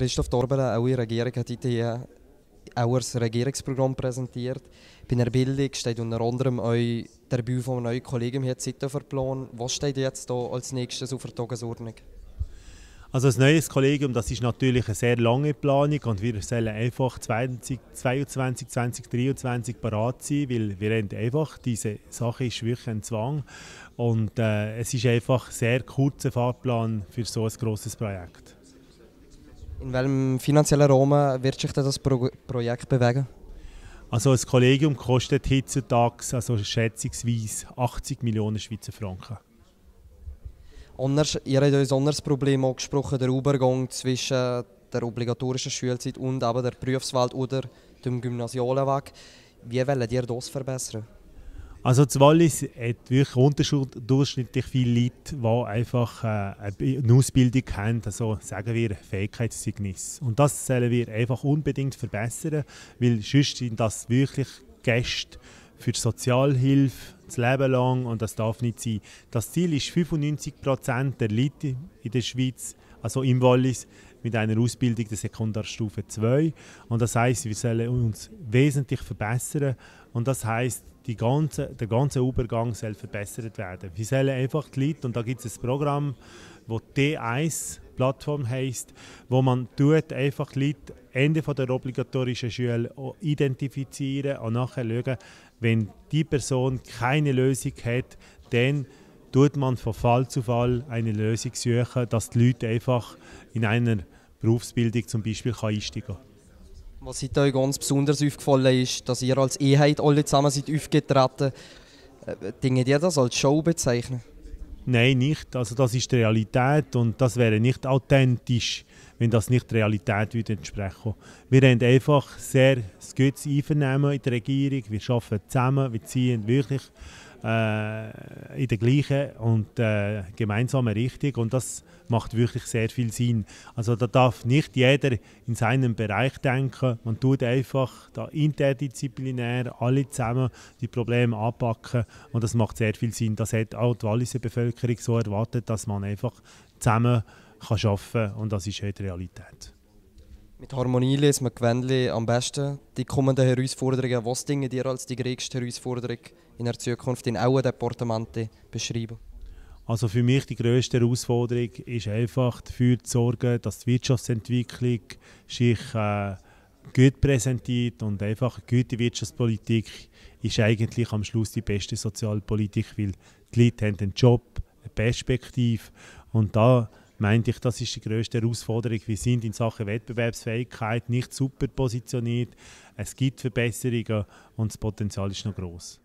Christoph Dorbele, auch ihre Regierung, hat heute auch ein Regierungsprogramm präsentiert. Bei der Bildung steht unter anderem der Bau von einem neuen Kollegen hier Zeit auf Plan. Was steht jetzt hier als nächstes auf der Tagesordnung? Also das neue Kollegium, das ist natürlich eine sehr lange Planung und wir sollen einfach 2022, 2023 parat sein, weil wir haben einfach, diese Sache ist wirklich ein Zwang und äh, es ist einfach ein sehr kurzer Fahrplan für so ein grosses Projekt. In welchem finanziellen Rahmen wird sich das Pro Projekt bewegen? Also das Kollegium kostet heutzutage also schätzungsweise 80 Millionen Schweizer Franken. Anders, ihr habt uns ein anderes Problem angesprochen, der Übergang zwischen der obligatorischen Schulzeit und aber der Berufswelt oder dem Gymnasialen Weg. Wie wollt ihr das verbessern? Also das Wallis hat wirklich unterdurchschnittlich viele Leute, die einfach äh, eine Ausbildung haben, also sagen wir Fähigkeitszeugnis. Und das sollen wir einfach unbedingt verbessern, weil sonst sind das wirklich Gäste für Sozialhilfe das Leben lang und das darf nicht sein. Das Ziel ist, 95% der Leute in der Schweiz also im Wallis, mit einer Ausbildung der Sekundarstufe 2. Und das heißt, wir sollen uns wesentlich verbessern. Und das heißt, ganze, der ganze Übergang soll verbessert werden. Wir sollen einfach die Leute, und da gibt es ein Programm, wo d 1 Plattform heißt, wo man tut, einfach Leute Ende von der obligatorischen Schule identifizieren und nachher schauen, wenn die Person keine Lösung hat, dann tut man von Fall zu Fall eine Lösung suchen, dass die Leute einfach in einer Berufsbildung zum Beispiel einsteigen können. Was ist euch ganz besonders aufgefallen ist, dass ihr als Einheit alle zusammen seid aufgetreten. Äh, Dinget ihr das als Show bezeichnen? Nein, nicht. Also das ist die Realität und das wäre nicht authentisch, wenn das nicht der Realität würde entsprechen Wir haben einfach sehr gutes Einvernehmen in der Regierung. Wir arbeiten zusammen, wir ziehen wirklich äh, in der gleichen und äh, gemeinsamen Richtung. Und das macht wirklich sehr viel Sinn. Also da darf nicht jeder in seinem Bereich denken. Man tut einfach da interdisziplinär alle zusammen die Probleme anpacken. Und das macht sehr viel Sinn. Das hat auch die Walliser Bevölkerung so erwartet, dass man einfach zusammen kann arbeiten kann. Und das ist heute halt Realität. Mit Harmonie liest man Gewändli am besten die kommenden Herausforderungen. Was Dinge dir als die größte Herausforderung in der Zukunft in allen Departementen beschreiben? Also für mich die größte Herausforderung ist einfach dafür zu sorgen, dass die Wirtschaftsentwicklung sich äh, gut präsentiert und einfach eine gute Wirtschaftspolitik ist eigentlich am Schluss die beste Sozialpolitik, weil die Leute haben einen Job, eine Perspektive und da meinte ich, das ist die größte Herausforderung. Wir sind in Sachen Wettbewerbsfähigkeit nicht super positioniert. Es gibt Verbesserungen und das Potenzial ist noch groß.